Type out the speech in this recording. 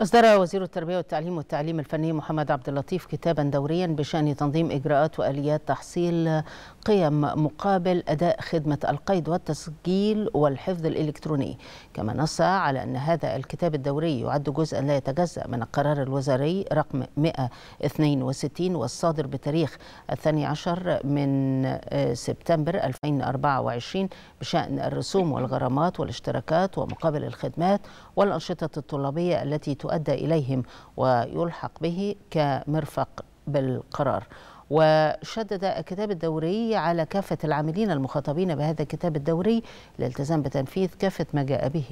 أصدر وزير التربية والتعليم والتعليم الفني محمد عبد اللطيف كتابا دوريا بشأن تنظيم إجراءات وآليات تحصيل قيم مقابل أداء خدمة القيد والتسجيل والحفظ الإلكتروني كما نص على أن هذا الكتاب الدوري يعد جزءا لا يتجزأ من القرار الوزاري رقم 162 والصادر بتاريخ 12 من آه، سبتمبر 2024 بشأن الرسوم والغرامات والاشتراكات ومقابل الخدمات والأنشطة الطلابية التي تؤدى إليهم ويلحق به كمرفق بالقرار وشدد الكتاب الدوري على كافة العاملين المخاطبين بهذا الكتاب الدوري الالتزام بتنفيذ كافة ما جاء به